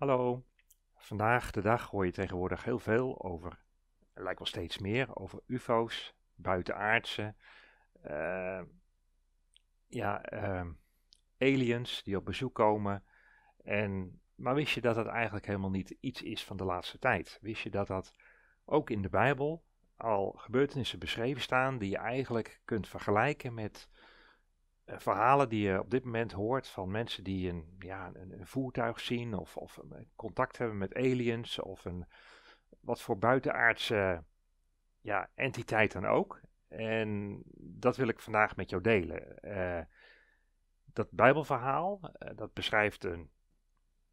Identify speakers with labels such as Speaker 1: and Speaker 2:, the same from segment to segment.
Speaker 1: Hallo. Vandaag de dag hoor je tegenwoordig heel veel over, lijkt wel steeds meer, over UFO's, buitenaardse, eh, ja, eh, aliens die op bezoek komen. En, maar wist je dat dat eigenlijk helemaal niet iets is van de laatste tijd? Wist je dat dat ook in de Bijbel al gebeurtenissen beschreven staan die je eigenlijk kunt vergelijken met eh, verhalen die je op dit moment hoort van mensen die een, ja, een, een voertuig zien of, of eh, contact hebben met aliens of een wat voor buitenaardse ja, entiteit dan ook. En dat wil ik vandaag met jou delen. Eh, dat Bijbelverhaal, dat beschrijft een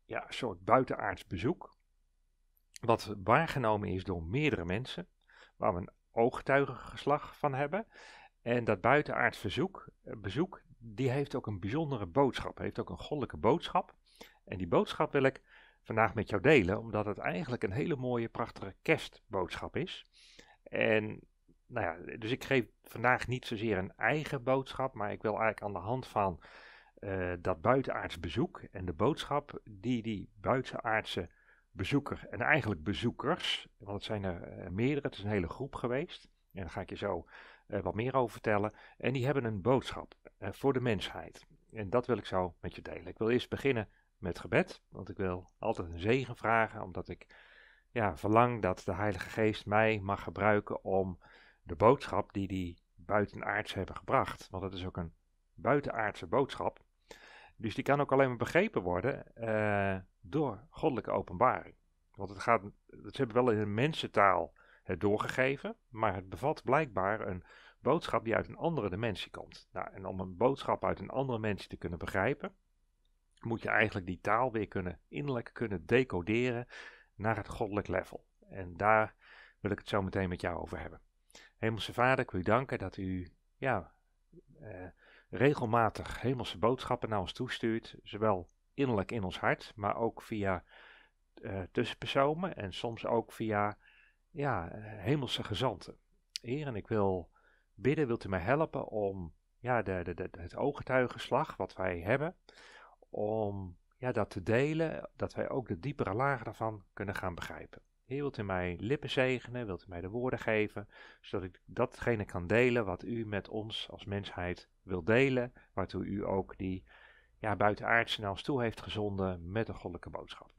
Speaker 1: ja, soort buitenaards bezoek, wat waargenomen is door meerdere mensen, waar we een ooggetuigengeslag van hebben. En dat buitenaards bezoek, die heeft ook een bijzondere boodschap, heeft ook een goddelijke boodschap. En die boodschap wil ik vandaag met jou delen, omdat het eigenlijk een hele mooie, prachtige kerstboodschap is. En nou ja, dus ik geef vandaag niet zozeer een eigen boodschap, maar ik wil eigenlijk aan de hand van eh, dat buitenaards bezoek en de boodschap die die buitenaardse bezoeker en eigenlijk bezoekers, want het zijn er eh, meerdere, het is een hele groep geweest. En dan ga ik je zo wat meer over vertellen. En die hebben een boodschap eh, voor de mensheid. En dat wil ik zo met je delen. Ik wil eerst beginnen met gebed, want ik wil altijd een zegen vragen, omdat ik ja, verlang dat de Heilige Geest mij mag gebruiken om de boodschap die die buitenaards hebben gebracht, want dat is ook een buitenaardse boodschap, dus die kan ook alleen maar begrepen worden eh, door goddelijke openbaring. Want het gaat, ze hebben wel in een mensentaal het doorgegeven, maar het bevat blijkbaar een boodschap die uit een andere dimensie komt. Nou, en om een boodschap uit een andere dimensie te kunnen begrijpen, moet je eigenlijk die taal weer kunnen innerlijk kunnen decoderen naar het goddelijk level. En daar wil ik het zo meteen met jou over hebben. Hemelse Vader, ik wil u danken dat u ja, eh, regelmatig hemelse boodschappen naar ons toestuurt, zowel innerlijk in ons hart, maar ook via eh, tussenpersonen en soms ook via ja, hemelse gezanten. Heer, en ik wil bidden, wilt u mij helpen om ja, de, de, de, het ooggetuigenslag wat wij hebben, om ja, dat te delen, dat wij ook de diepere lagen daarvan kunnen gaan begrijpen. Heer, wilt u mij lippen zegenen, wilt u mij de woorden geven, zodat ik datgene kan delen wat u met ons als mensheid wil delen, waartoe u ook die ja, buitenaardse naar ons toe heeft gezonden met de goddelijke boodschap.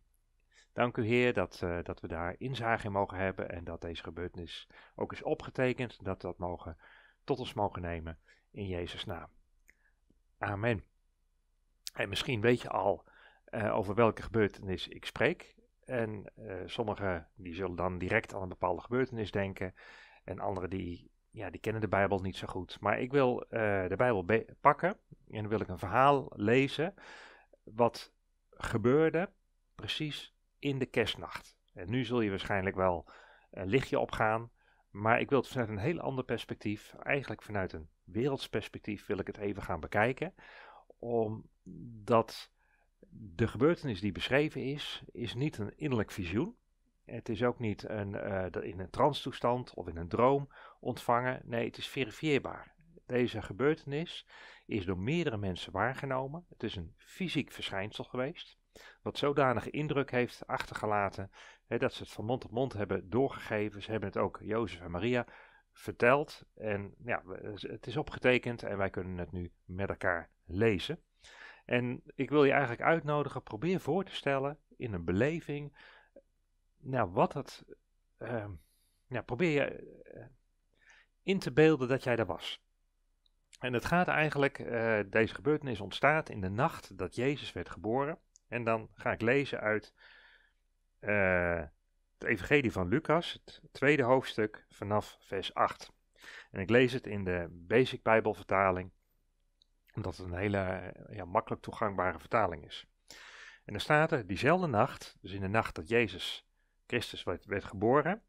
Speaker 1: Dank u Heer dat, eh, dat we daar inzage in mogen hebben en dat deze gebeurtenis ook is opgetekend, dat we dat mogen, tot ons mogen nemen in Jezus' naam. Amen. En misschien weet je al eh, over welke gebeurtenis ik spreek. En eh, sommigen die zullen dan direct aan een bepaalde gebeurtenis denken. En anderen die, ja, die kennen de Bijbel niet zo goed. Maar ik wil de Bijbel pakken en dan wil ik een verhaal lezen wat gebeurde precies in de kerstnacht. En nu zul je waarschijnlijk wel een lichtje opgaan. Maar ik wil het vanuit een heel ander perspectief, eigenlijk vanuit een wereldsperspectief, wil ik het even gaan bekijken. Omdat de gebeurtenis die beschreven is, is niet een innerlijk visioen. Het is ook niet een, eh, in een transtoestand of in een droom ontvangen. Nee, het is verifieerbaar. Deze gebeurtenis is door meerdere mensen waargenomen. Het is een fysiek verschijnsel geweest. Wat zodanige indruk heeft achtergelaten hè, dat ze het van mond tot mond hebben doorgegeven. Ze hebben het ook Jozef en Maria verteld. En ja, het is opgetekend en wij kunnen het nu met elkaar lezen. En ik wil je eigenlijk uitnodigen, probeer voor te stellen in een beleving, nou wat het, nou, probeer je eh, in te beelden dat jij daar was. En het gaat eigenlijk, eh, deze gebeurtenis ontstaat in de nacht dat Jezus werd geboren. En dan ga ik lezen uit uh, het Evangelie van Lucas, het tweede hoofdstuk, vanaf vers 8. En ik lees het in de Basic Bijbelvertaling, omdat het een hele eh, ja, makkelijk toegangbare vertaling is. En er staat er, diezelfde nacht, dus in de nacht dat Jezus Christus werd, geboren,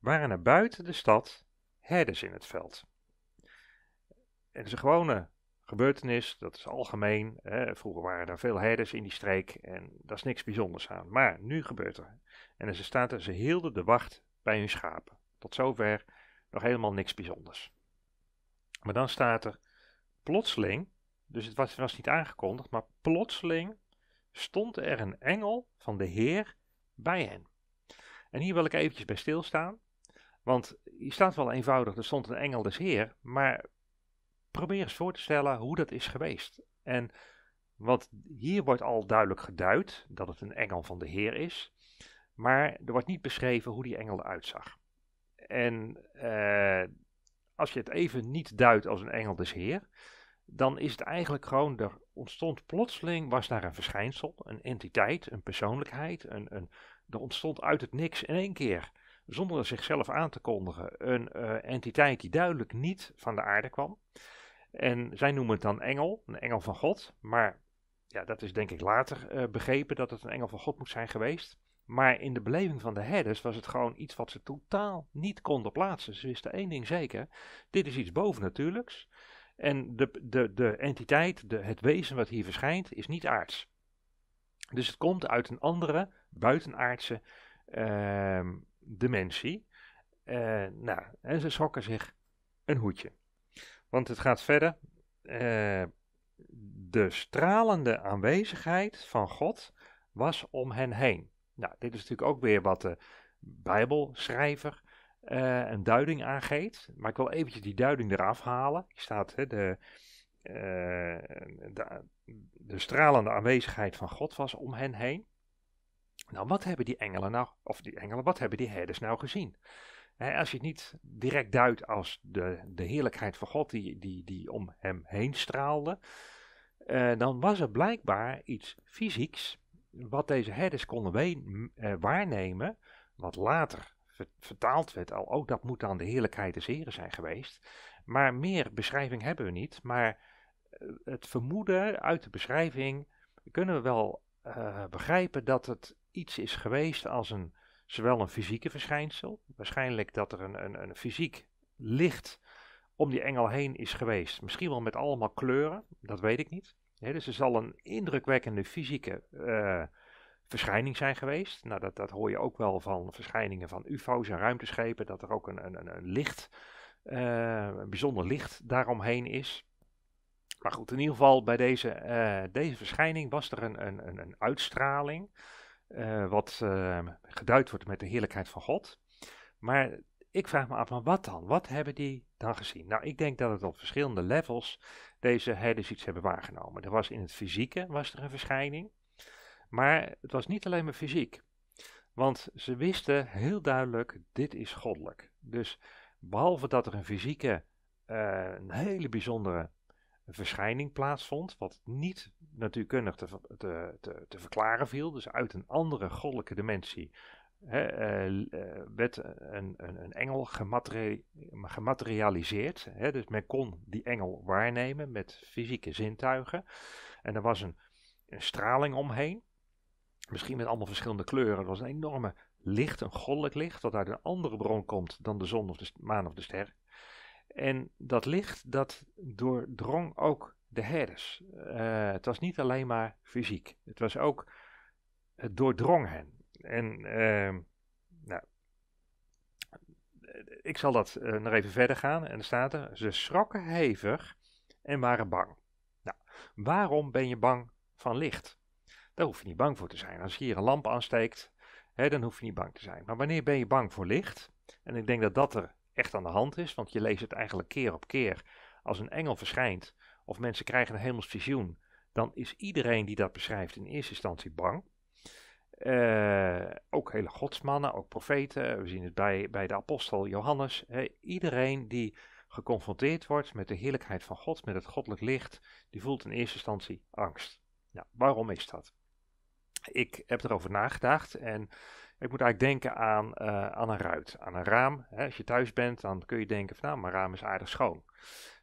Speaker 1: waren er buiten de stad herders in het veld. En ze is gewone gebeurtenis, dat is algemeen. Hè. Vroeger waren er veel herders in die streek en daar is niks bijzonders aan. Maar nu gebeurt er. En ze dus staat er ze hielden de wacht bij hun schapen. Tot zover nog helemaal niks bijzonders. Maar dan staat er plotseling, dus het was, niet aangekondigd, maar plotseling stond er een engel van de Heer bij hen. En hier wil ik eventjes bij stilstaan, want hier staat wel eenvoudig, er stond een engel des Heer, maar probeer eens voor te stellen hoe dat is geweest. En want hier wordt al duidelijk geduid dat het een engel van de Heer is, maar er wordt niet beschreven hoe die engel eruit zag. En eh, als je het even niet duidt als een engel des Heer, dan is het eigenlijk gewoon, er ontstond plotseling, was daar een verschijnsel, een entiteit, een persoonlijkheid, een, een, er ontstond uit het niks in één keer, zonder zichzelf aan te kondigen, een eh, entiteit die duidelijk niet van de aarde kwam. En zij noemen het dan engel, een engel van God. Maar ja, dat is denk ik later eh, begrepen dat het een engel van God moet zijn geweest. Maar in de beleving van de herders was het gewoon iets wat ze totaal niet konden plaatsen. Ze wisten één ding zeker: dit is iets bovennatuurlijks. En de, de, de entiteit, de, het wezen wat hier verschijnt, is niet aards. Dus het komt uit een andere, buitenaardse ehm, dimensie. Eh, nou, en ze schokken zich een hoedje. Want het gaat verder. Eh, de stralende aanwezigheid van God was om hen heen. Nou, dit is natuurlijk ook weer wat de Bijbelschrijver eh, een duiding aangeeft. Maar ik wil eventjes die duiding eraf halen. Hier staat hè, eh, de, de, stralende aanwezigheid van God was om hen heen. Nou, wat hebben die engelen nou, of die engelen, wat hebben die herders nou gezien? als je het niet direct duidt als de, de heerlijkheid van God die, die, die om hem heen straalde, eh, dan was er blijkbaar iets fysieks wat deze herders konden eh, waarnemen, wat later vertaald werd al, ook oh, dat moet dan de heerlijkheid des Heren zijn geweest. Maar meer beschrijving hebben we niet, maar eh, het vermoeden uit de beschrijving kunnen we wel begrijpen dat het iets is geweest als een zowel een fysieke verschijnsel, waarschijnlijk dat er een, een, een fysiek licht om die engel heen is geweest. Misschien wel met allemaal kleuren, dat weet ik niet. dus er zal een indrukwekkende fysieke eh, verschijning zijn geweest. Nou, dat, dat hoor je ook wel van verschijningen van UFO's en ruimteschepen, dat er ook een, een, een licht, eh, een bijzonder licht daaromheen is. Maar goed, in ieder geval bij deze, eh, deze verschijning was er een, een, een uitstraling eh, wat ehm, geduid wordt met de heerlijkheid van God. Maar ik vraag me af, maar wat dan? Wat hebben die dan gezien? Nou, ik denk dat het op verschillende levels deze herders iets hebben waargenomen. Er was in het fysieke was er een verschijning, maar het was niet alleen maar fysiek. Want ze wisten heel duidelijk, dit is goddelijk. Dus behalve dat er een fysieke, eh, een hele bijzondere verschijning plaatsvond, wat niet natuurkundig te, te, te, verklaren viel, dus uit een andere goddelijke dimensie eh, eh, werd een, een, engel gematerialiseerd. dus men kon die engel waarnemen met fysieke zintuigen. En er was een, een, straling omheen. Misschien met allemaal verschillende kleuren. Er was een enorme licht, een goddelijk licht, dat uit een andere bron komt dan de zon of de maan of de ster. En dat licht, dat doordrong ook de herders. Eh, het was niet alleen maar fysiek. Het was ook, het doordrong hen. En ehm, nou, ik zal dat eh, nog even verder gaan. En er staat er, ze schrokken hevig en waren bang. Nou, waarom ben je bang van licht? Daar hoef je niet bang voor te zijn. Als je hier een lamp aansteekt, hè, dan hoef je niet bang te zijn. Maar wanneer ben je bang voor licht? En ik denk dat dat er echt aan de hand is. Want je leest het eigenlijk keer op keer. Als een engel verschijnt of mensen krijgen een hemelsvisioen, dan is iedereen die dat beschrijft in eerste instantie bang. Eh, ook hele godsmannen, ook profeten. We zien het bij, bij de apostel Johannes. iedereen die geconfronteerd wordt met de heerlijkheid van God, met het goddelijk licht, die voelt in eerste instantie angst. Nou, waarom is dat? Ik heb erover nagedacht en ik moet eigenlijk denken aan, eh, aan een ruit, aan een raam. Hè, als je thuis bent, dan kun je denken van nou, mijn raam is aardig schoon.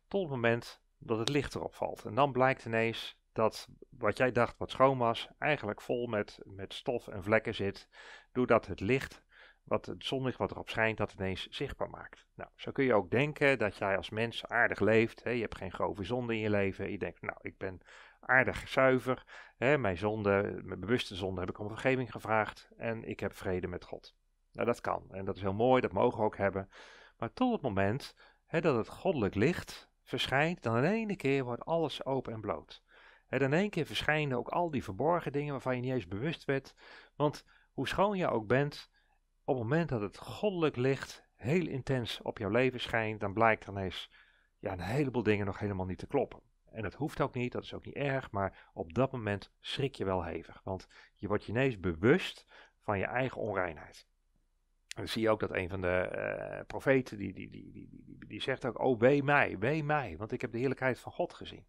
Speaker 1: Tot het moment dat het licht erop valt. En dan blijkt ineens dat wat jij dacht wat schoon was, eigenlijk vol met, met stof en vlekken zit. Doordat het licht, wat het zonlicht wat erop schijnt, dat ineens zichtbaar maakt. Nou, zo kun je ook denken dat jij als mens aardig leeft. Hè? Je hebt geen grove zonde in je leven. Je denkt, nou, ik ben aardig zuiver. Hè, mijn zonde, mijn bewuste zonde heb ik om vergeving gevraagd en ik heb vrede met God. Nou, dat kan en dat is heel mooi, dat mogen we ook hebben. Maar tot het moment hè, dat het goddelijk licht verschijnt, dan in één keer wordt alles open en bloot. En in één keer verschijnen ook al die verborgen dingen waarvan je niet eens bewust werd. Want hoe schoon je ook bent, op het moment dat het goddelijk licht heel intens op jouw leven schijnt, dan blijkt er ineens ja, een heleboel dingen nog helemaal niet te kloppen. En dat hoeft ook niet, dat is ook niet erg, maar op dat moment schrik je wel hevig. Want je wordt je ineens bewust van je eigen onreinheid. En dan zie je ook dat een van de eh, profeten, die, die, die, die, die, zegt ook, oh wee mij, wee mij, want ik heb de heerlijkheid van God gezien.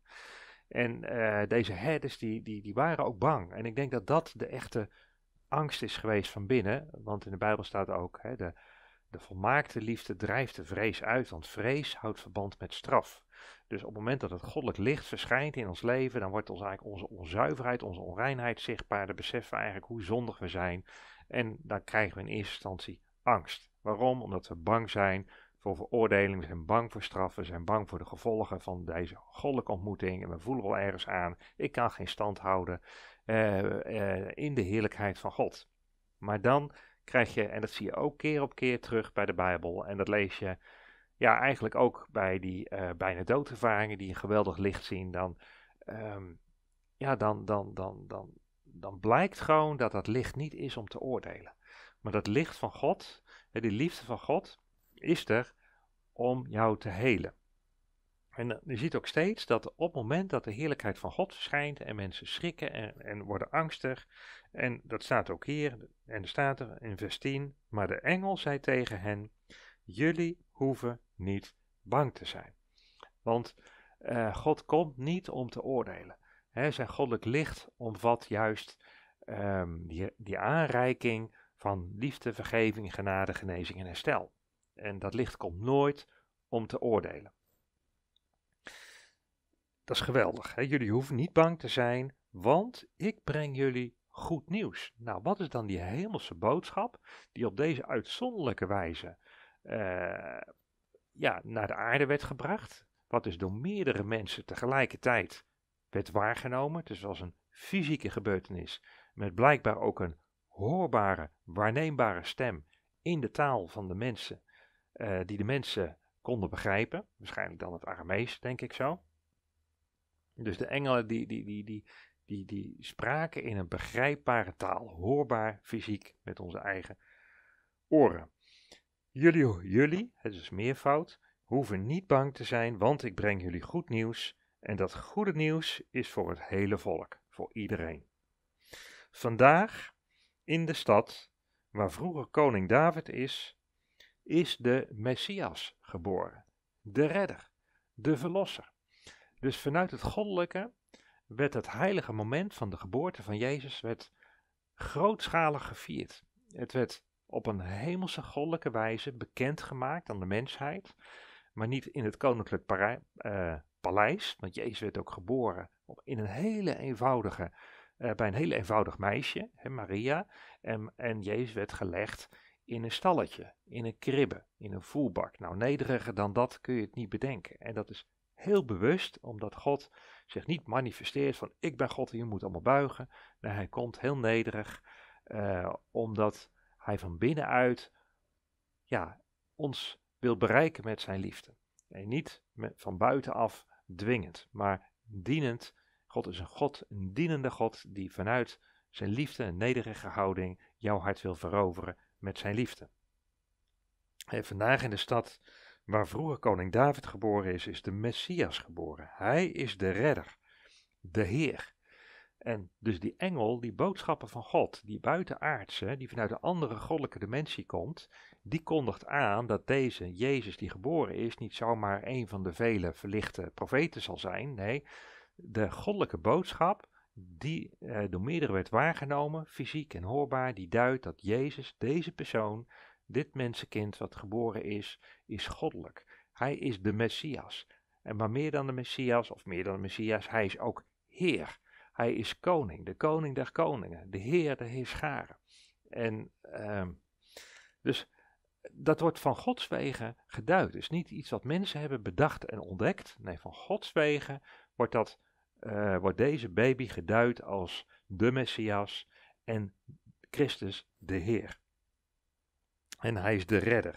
Speaker 1: En eh, deze herders, die, die, die waren ook bang. En ik denk dat dat de echte angst is geweest van binnen, want in de Bijbel staat ook, hè, de, de volmaakte liefde drijft de vrees uit, want vrees houdt verband met straf. Dus op het moment dat het goddelijk licht verschijnt in ons leven, dan wordt ons eigenlijk onze onzuiverheid, onze onreinheid zichtbaar. Dan beseffen we eigenlijk hoe zondig we zijn. En dan krijgen we in eerste instantie angst. Waarom? Omdat we bang zijn voor veroordeling, we zijn bang voor straffen, we zijn bang voor de gevolgen van deze goddelijke ontmoeting. En we voelen wel ergens aan, ik kan geen stand houden eh, eh, in de heerlijkheid van God. Maar dan krijg je, en dat zie je ook keer op keer terug bij de Bijbel, en dat lees je ja, eigenlijk ook bij die uh, bijna doodervaringen die een geweldig licht zien, dan, ehm, ja, dan, dan, dan, dan, dan blijkt gewoon dat dat licht niet is om te oordelen. Maar dat licht van God, die liefde van God, is er om jou te helen. En eh, je ziet ook steeds dat op het moment dat de heerlijkheid van God verschijnt en mensen schrikken en, en worden angstig, en dat staat ook hier, en er staat er in vers 10, maar de engel zei tegen hen, jullie hoeven niet bang te zijn. Want eh, God komt niet om te oordelen. zijn goddelijk licht omvat juist ehm, die, die aanreiking van liefde, vergeving, genade, genezing en herstel. En dat licht komt nooit om te oordelen. Dat is geweldig. Jullie hoeven niet bang te zijn, want ik breng jullie goed nieuws. Nou, wat is dan die hemelse boodschap die op deze uitzonderlijke wijze eh, ja, naar de aarde werd gebracht. Wat dus door meerdere mensen tegelijkertijd werd waargenomen. Dus als een fysieke gebeurtenis. Met blijkbaar ook een hoorbare, waarneembare stem in de taal van de mensen. Eh, die de mensen konden begrijpen. Waarschijnlijk dan het Aramees, denk ik zo. Dus de engelen die, die, die, die, die, die spraken in een begrijpbare taal, hoorbaar fysiek met onze eigen oren. Jullie, jullie, het is meervoud, hoeven niet bang te zijn, want ik breng jullie goed nieuws. En dat goede nieuws is voor het hele volk, voor iedereen. Vandaag in de stad waar vroeger koning David is, is de Messias geboren, de redder, de verlosser. Dus vanuit het goddelijke werd het heilige moment van de geboorte van Jezus werd grootschalig gevierd. Het werd op een hemelse goddelijke wijze bekendgemaakt aan de mensheid. Maar niet in het koninklijk eh, paleis, want Jezus werd ook geboren in een hele eenvoudige, eh, bij een heel eenvoudig meisje, hè, Maria. En, en Jezus werd gelegd in een stalletje, in een kribbe, in een voerbak. Nou, nederiger dan dat kun je het niet bedenken. En dat is heel bewust, omdat God zich niet manifesteert van ik ben God en je moet allemaal buigen. Nee, hij komt heel nederig, eh, omdat hij van binnenuit ja, ons wil bereiken met zijn liefde. En niet met, van buitenaf dwingend, maar dienend. God is een God, een dienende God, die vanuit zijn liefde en nederige houding jouw hart wil veroveren met zijn liefde. vandaag in de stad waar vroeger koning David geboren is, is de Messias geboren. Hij is de redder, de Heer. En dus die engel, die boodschappen van God, die buitenaardse, die vanuit een andere goddelijke dimensie komt, die kondigt aan dat deze Jezus die geboren is, niet zomaar een van de vele verlichte profeten zal zijn. Nee, de goddelijke boodschap, die eh, door meerdere werd waargenomen, fysiek en hoorbaar, die duidt dat Jezus, deze persoon, dit mensenkind wat geboren is, is goddelijk. Hij is de Messias. En maar meer dan de Messias, of meer dan de Messias, hij is ook Heer. Hij is koning, de koning der koningen, de heer der heerscharen. En ehm, dus dat wordt van Gods wegen geduid. Is niet iets wat mensen hebben bedacht en ontdekt. Nee, van Gods wegen wordt, dat, eh, wordt deze baby geduid als de Messias en Christus de Heer. En hij is de redder.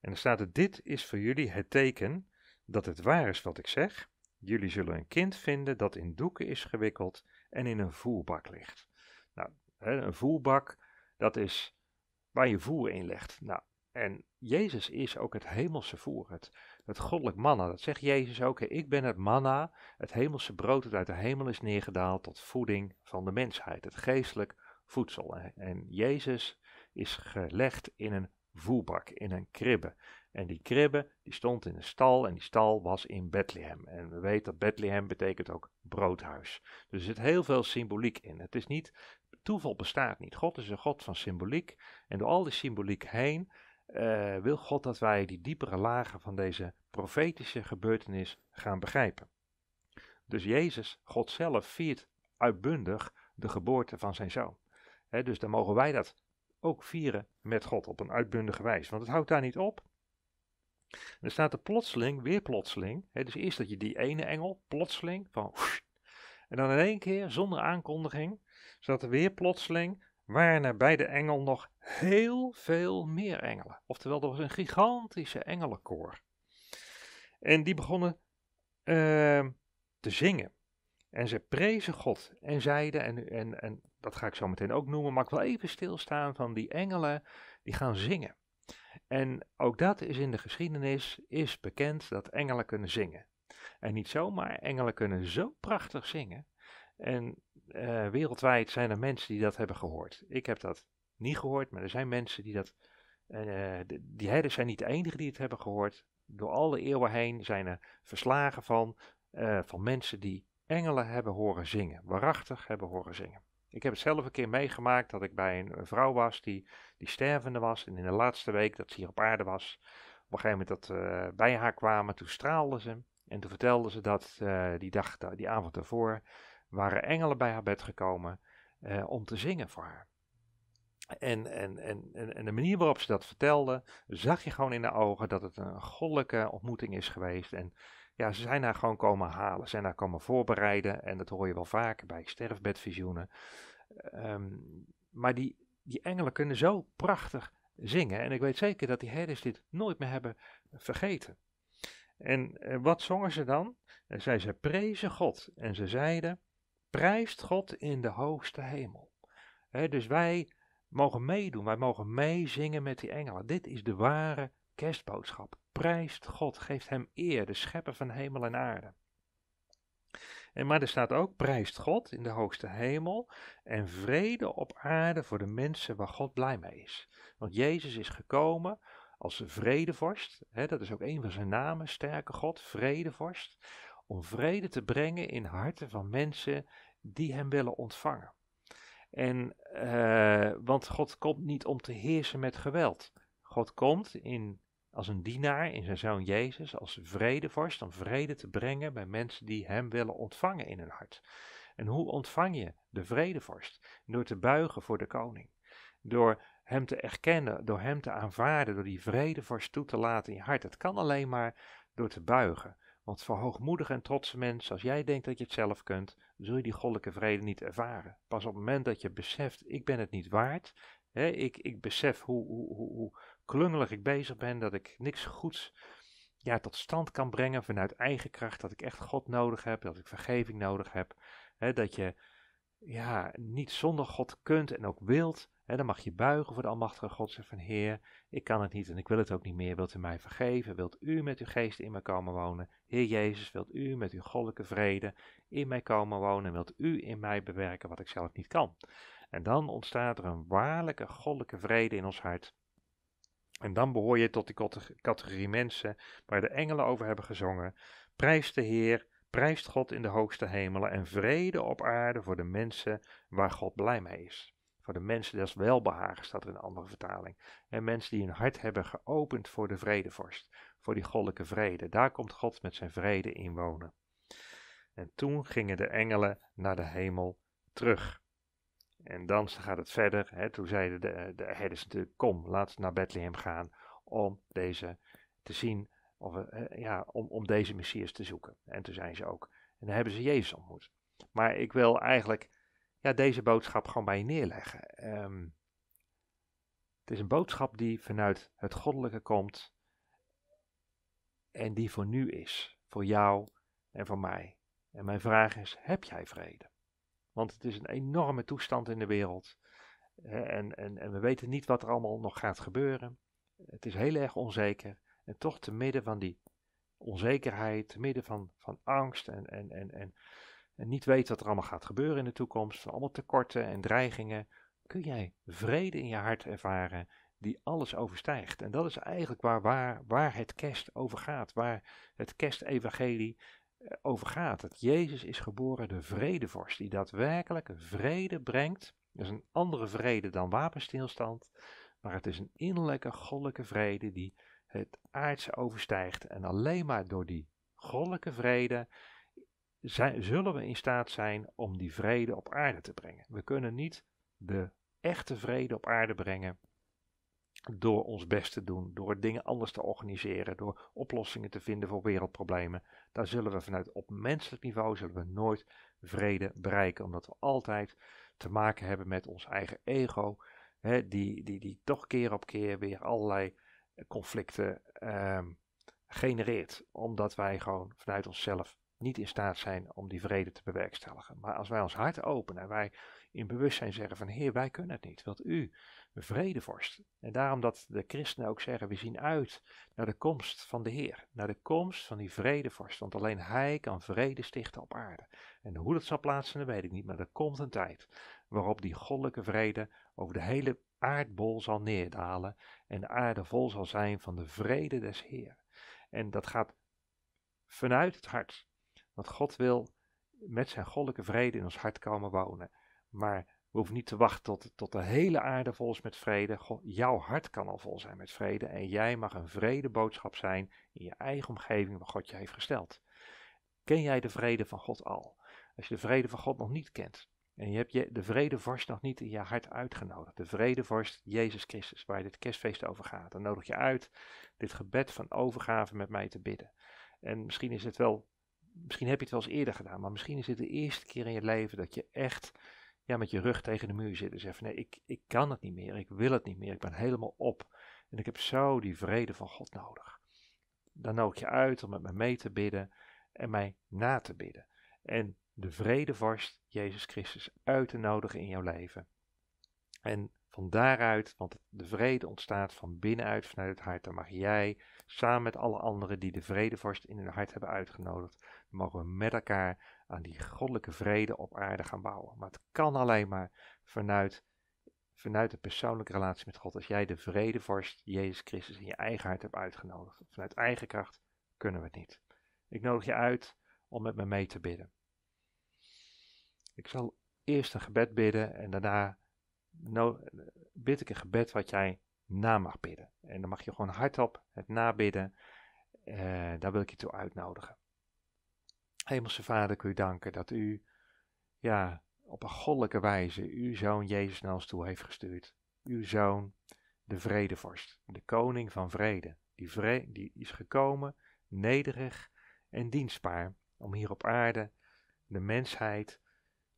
Speaker 1: En dan staat er, dit is voor jullie het teken dat het waar is wat ik zeg. Jullie zullen een kind vinden dat in doeken is gewikkeld en in een voerbak ligt. Nou, een voerbak, dat is waar je voer in legt. Nou, en Jezus is ook het hemelse voer, het, het goddelijk manna. Dat zegt Jezus ook, ik ben het manna, het hemelse brood dat uit de hemel is neergedaald tot voeding van de mensheid, het geestelijk voedsel. En Jezus is gelegd in een voerbak, in een kribbe. En die kribbe, die stond in een stal en die stal was in Bethlehem. En we weten dat Bethlehem betekent ook broodhuis. Dus er zit heel veel symboliek in. Het is niet, toeval bestaat niet. God is een God van symboliek. En door al die symboliek heen eh, wil God dat wij die diepere lagen van deze profetische gebeurtenis gaan begrijpen. Dus Jezus, God zelf, viert uitbundig de geboorte van zijn zoon. dus dan mogen wij dat ook vieren met God op een uitbundige wijze. Want het houdt daar niet op. Er dan staat er plotseling, weer plotseling. Hè, dus eerst dat je die ene engel, plotseling, van. en dan in één keer, zonder aankondiging, staat er weer plotseling. Waren er bij de engel nog heel veel meer engelen. Oftewel, er was een gigantische engelenkoor. En die begonnen ehm, te zingen. En ze prezen God en zeiden, en, en, en dat ga ik zo meteen ook noemen, maar ik wil even stilstaan van die engelen die gaan zingen. En ook dat is in de geschiedenis is bekend dat engelen kunnen zingen. En niet zomaar, engelen kunnen zo prachtig zingen. En eh, wereldwijd zijn er mensen die dat hebben gehoord. Ik heb dat niet gehoord, maar er zijn mensen die dat. Eh, die herders zijn niet de enigen die het hebben gehoord. Door alle eeuwen heen zijn er verslagen van, eh, van mensen die engelen hebben horen zingen, waarachtig hebben horen zingen. Ik heb het zelf een keer meegemaakt dat ik bij een vrouw was die, die stervende was. En in de laatste week dat ze hier op aarde was, op een gegeven moment dat we eh, bij haar kwamen, toen straalde ze. En toen vertelde ze dat eh, die dag, die avond daarvoor, waren engelen bij haar bed gekomen eh, om te zingen voor haar. En, en, en, en, de manier waarop ze dat vertelde, zag je gewoon in de ogen dat het een goddelijke ontmoeting is geweest. En ja, ze zijn daar gewoon komen halen. Ze zijn daar komen voorbereiden. En dat hoor je wel vaak bij sterfbedvisioenen. Ehm, maar die, die engelen kunnen zo prachtig zingen. En ik weet zeker dat die herders dit nooit meer hebben vergeten. En eh, wat zongen ze dan? Eh, zij ze prezen God. En ze zeiden, prijst God in de hoogste hemel. dus wij mogen meedoen, wij mogen meezingen met die engelen. Dit is de ware kerstboodschap prijst God, geeft hem eer, de schepper van hemel en aarde. En maar er staat ook, prijst God in de hoogste hemel en vrede op aarde voor de mensen waar God blij mee is. Want Jezus is gekomen als vredevorst, hè, dat is ook een van zijn namen, sterke God, vredevorst, om vrede te brengen in harten van mensen die hem willen ontvangen. En, eh, want God komt niet om te heersen met geweld. God komt in als een dienaar in zijn zoon Jezus, als vredevorst, om vrede te brengen bij mensen die hem willen ontvangen in hun hart. En hoe ontvang je de vredevorst? Door te buigen voor de koning. Door hem te erkennen, door hem te aanvaarden, door die vredevorst toe te laten in je hart. Het kan alleen maar door te buigen. Want voor hoogmoedige en trotse mensen, als jij denkt dat je het zelf kunt, zul je die goddelijke vrede niet ervaren. Pas op het moment dat je beseft, ik ben het niet waard, hè, ik, ik besef hoe, hoe, hoe, klungelig ik bezig ben, dat ik niks goeds ja, tot stand kan brengen vanuit eigen kracht. Dat ik echt God nodig heb, dat ik vergeving nodig heb. Hè, dat je ja, niet zonder God kunt en ook wilt. Hè, dan mag je buigen voor de Almachtige God. Zeggen van Heer, ik kan het niet en ik wil het ook niet meer. Wilt u mij vergeven? Wilt u met uw geest in mij komen wonen? Heer Jezus, wilt u met uw goddelijke vrede in mij komen wonen? Wilt u in mij bewerken wat ik zelf niet kan? En dan ontstaat er een waarlijke goddelijke vrede in ons hart. En dan behoor je tot die categorie mensen waar de engelen over hebben gezongen. Prijs de Heer, prijst God in de hoogste hemelen en vrede op aarde voor de mensen waar God blij mee is. Voor de mensen des welbehagen staat er in een andere vertaling. En mensen die hun hart hebben geopend voor de vredevorst, voor die goddelijke vrede. Daar komt God met zijn vrede inwonen. En toen gingen de engelen naar de hemel terug. En dan gaat het verder. Hè, toen zeiden de, de herders natuurlijk, kom, laat naar Bethlehem gaan om deze te zien, of, eh, eh, ja, om, om deze Messias te zoeken. En toen zijn ze ook, en dan hebben ze Jezus ontmoet. Maar ik wil eigenlijk ja, deze boodschap gewoon bij je neerleggen. Ehm, het is een boodschap die vanuit het goddelijke komt en die voor nu is, voor jou en voor mij. En mijn vraag is, heb jij vrede? Want het is een enorme toestand in de wereld. Eh, en, en, en we weten niet wat er allemaal nog gaat gebeuren. Het is heel erg onzeker. En toch te midden van die onzekerheid, te midden van, van angst en, en, en, en, en niet weten wat er allemaal gaat gebeuren in de toekomst, van allemaal tekorten en dreigingen, kun jij vrede in je hart ervaren die alles overstijgt. En dat is eigenlijk waar, waar, waar het kerst over gaat, waar het kerstevangelie overgaat. Dat Jezus is geboren de vredevorst, die daadwerkelijk vrede brengt. Dat is een andere vrede dan wapenstilstand, maar het is een innerlijke goddelijke vrede die het aardse overstijgt. En alleen maar door die goddelijke vrede zijn, zullen we in staat zijn om die vrede op aarde te brengen. We kunnen niet de echte vrede op aarde brengen door ons best te doen, door dingen anders te organiseren, door oplossingen te vinden voor wereldproblemen daar zullen we vanuit op menselijk niveau zullen we nooit vrede bereiken, omdat we altijd te maken hebben met ons eigen ego, hè, die, die, die toch keer op keer weer allerlei eh, conflicten ehm, genereert, omdat wij gewoon vanuit onszelf niet in staat zijn om die vrede te bewerkstelligen. Maar als wij ons hart openen en wij in bewustzijn zeggen van Heer, wij kunnen het niet, wilt u vredevorst. En daarom dat de christenen ook zeggen, we zien uit naar de komst van de Heer, naar de komst van die vredevorst, want alleen Hij kan vrede stichten op aarde. En hoe dat zal plaatsen, dat weet ik niet, maar er komt een tijd waarop die goddelijke vrede over de hele aardbol zal neerdalen en de aarde vol zal zijn van de vrede des Heer. En dat gaat vanuit het hart, want God wil met zijn goddelijke vrede in ons hart komen wonen. Maar we hoeven niet te wachten tot, tot de hele aarde vol is met vrede. God, jouw hart kan al vol zijn met vrede. En jij mag een vredeboodschap zijn in je eigen omgeving waar God je heeft gesteld. Ken jij de vrede van God al? Als je de vrede van God nog niet kent. En je hebt je, de vredevorst nog niet in je hart uitgenodigd. De vredevorst Jezus Christus, waar dit kerstfeest over gaat. Dan nodig je uit dit gebed van overgave met mij te bidden. En misschien is het wel misschien heb je het wel eens eerder gedaan, maar misschien is dit de eerste keer in je leven dat je echt ja, met je rug tegen de muur zitten. Zeggen nee, ik, ik kan het niet meer, ik wil het niet meer, ik ben helemaal op. En ik heb zo die vrede van God nodig. Dan nodig ik je uit om met mij mee te bidden en mij na te bidden. En de vredevorst Jezus Christus uit te nodigen in jouw leven. En van daaruit, want de vrede ontstaat van binnenuit vanuit het hart, dan mag jij samen met alle anderen die de vredevorst in hun hart hebben uitgenodigd, mogen we met elkaar aan die goddelijke vrede op aarde gaan bouwen. Maar het kan alleen maar vanuit, vanuit de persoonlijke relatie met God. Als jij de vredevorst Jezus Christus in je eigen hart hebt uitgenodigd. Vanuit eigen kracht kunnen we het niet. Ik nodig je uit om met me mee te bidden. Ik zal eerst een gebed bidden en daarna bid ik een gebed wat jij na mag bidden. En dan mag je gewoon hardop het nabidden. Eh, daar wil ik je toe uitnodigen. Hemelse Vader, ik u danken dat u ja, op een goddelijke wijze uw zoon Jezus naar ons toe heeft gestuurd. Uw zoon, de vredevorst, de koning van vrede. Die, vre die is gekomen, nederig en dienstbaar, om hier op aarde de mensheid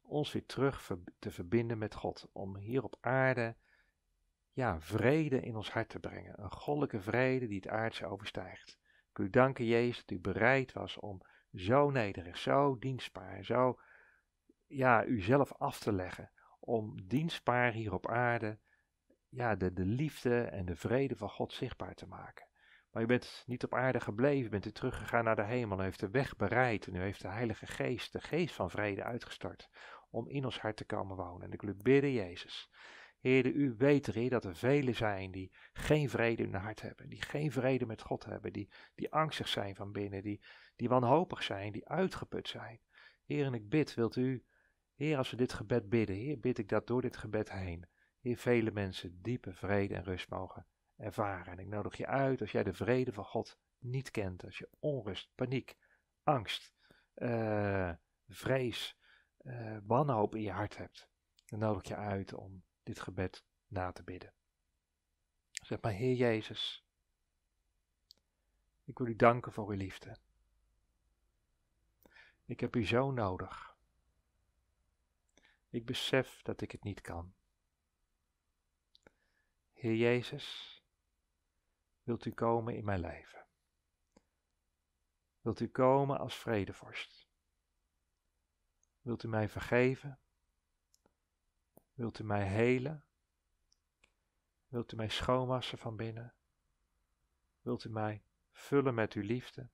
Speaker 1: ons weer terug te verbinden met God. Om hier op aarde ja, vrede in ons hart te brengen. Een goddelijke vrede die het aardse overstijgt. Ik u danken, Jezus, dat u bereid was om zo nederig, zo dienstbaar, zo ja, uzelf af te leggen om dienstbaar hier op aarde ja, de, de liefde en de vrede van God zichtbaar te maken. Maar u bent niet op aarde gebleven, u bent u teruggegaan naar de hemel, en heeft de weg bereid en u heeft de Heilige Geest, de Geest van Vrede uitgestart om in ons hart te komen wonen. En ik wil bidden, Jezus, Heerde, u weet, Heer, dat er velen zijn die geen vrede in hun hart hebben, die geen vrede met God hebben, die, die angstig zijn van binnen, die, die wanhopig zijn, die uitgeput zijn. Heer, en ik bid, wilt u, Heer, als we dit gebed bidden, Heer, bid ik dat door dit gebed heen, Heer, vele mensen diepe vrede en rust mogen ervaren. En ik nodig je uit, als jij de vrede van God niet kent, als je onrust, paniek, angst, eh, vrees, eh, wanhoop in je hart hebt, dan nodig je uit om dit gebed na te bidden. Zeg maar, Heer Jezus, ik wil u danken voor uw liefde. Ik heb u zo nodig. Ik besef dat ik het niet kan. Heer Jezus, wilt u komen in mijn leven? Wilt u komen als vredevorst? Wilt u mij vergeven? Wilt u mij helen? Wilt u mij schoonwassen van binnen? Wilt u mij vullen met uw liefde?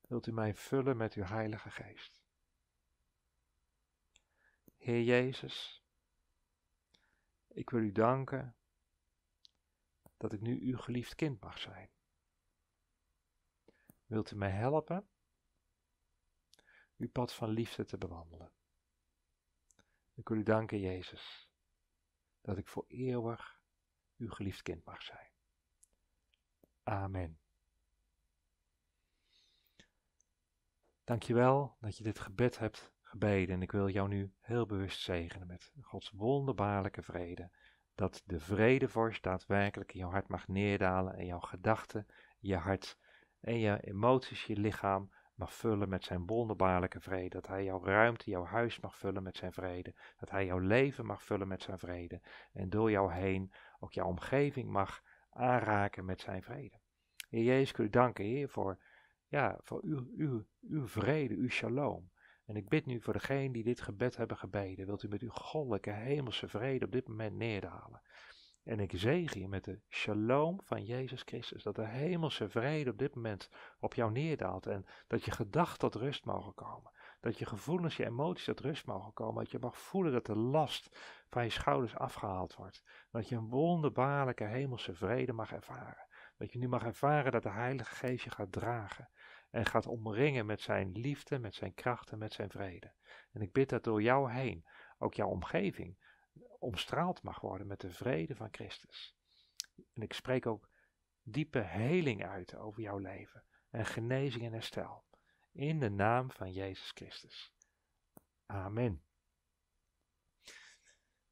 Speaker 1: Wilt u mij vullen met uw Heilige Geest? Heer Jezus, ik wil u danken dat ik nu uw geliefd kind mag zijn. Wilt u mij helpen uw pad van liefde te bewandelen? Ik wil u danken, Jezus, dat ik voor eeuwig uw geliefd kind mag zijn. Amen. Dankjewel dat je dit gebed hebt gebeden. En ik wil jou nu heel bewust zegenen met Gods wonderbaarlijke vrede. Dat de vredevorst daadwerkelijk in jouw hart mag neerdalen en jouw gedachten, je hart en je emoties, je lichaam mag vullen met zijn wonderbaarlijke vrede. Dat hij jouw ruimte, jouw huis mag vullen met zijn vrede. Dat hij jouw leven mag vullen met zijn vrede. En door jou heen ook jouw omgeving mag aanraken met zijn vrede. Heer Jezus, ik u danken, Heer, voor, ja, voor uw, uw, uw vrede, uw shalom. En ik bid nu voor degenen die dit gebed hebben gebeden, wilt u met uw goddelijke hemelse vrede op dit moment neerdalen. En ik zegen je met de shalom van Jezus Christus. Dat de hemelse vrede op dit moment op jou neerdaalt. En dat je gedachten tot rust mogen komen. Dat je gevoelens, je emoties tot rust mogen komen. Dat je mag voelen dat de last van je schouders afgehaald wordt. Dat je een wonderbaarlijke hemelse vrede mag ervaren. Dat je nu mag ervaren dat de Heilige Geest je gaat dragen. En gaat omringen met zijn liefde, met zijn krachten, met zijn vrede. En ik bid dat door jou heen, ook jouw omgeving, omstraald mag worden met de vrede van Christus. En ik spreek ook diepe heling uit over jouw leven en genezing en herstel. In de naam van Jezus Christus. Amen.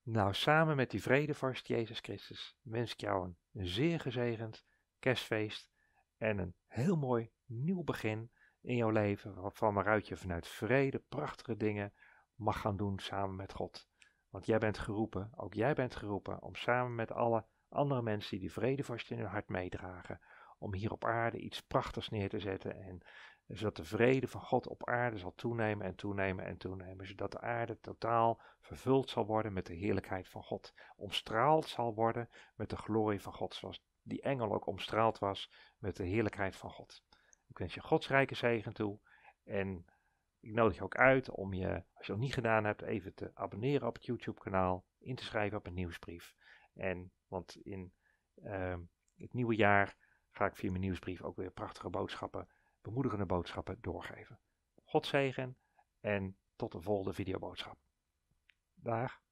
Speaker 1: Nou, samen met die vredevorst Jezus Christus wens ik jou een zeer gezegend kerstfeest en een heel mooi nieuw begin in jouw leven, waarvan waaruit je vanuit vrede prachtige dingen mag gaan doen samen met God. Want jij bent geroepen, ook jij bent geroepen, om samen met alle andere mensen die de vrede vast in hun hart meedragen, om hier op aarde iets prachtigs neer te zetten. En zodat de vrede van God op aarde zal toenemen en toenemen en toenemen. Zodat de aarde totaal vervuld zal worden met de heerlijkheid van God. Omstraald zal worden met de glorie van God. Zoals die engel ook omstraald was met de heerlijkheid van God. Ik wens je Gods rijke zegen toe. En ik nodig je ook uit om je, als je dat niet gedaan hebt, even te abonneren op het YouTube-kanaal, in te schrijven op een nieuwsbrief. En, want in ehm, het nieuwe jaar ga ik via mijn nieuwsbrief ook weer prachtige boodschappen, bemoedigende boodschappen doorgeven. God zegen en tot de volgende videoboodschap. Dag.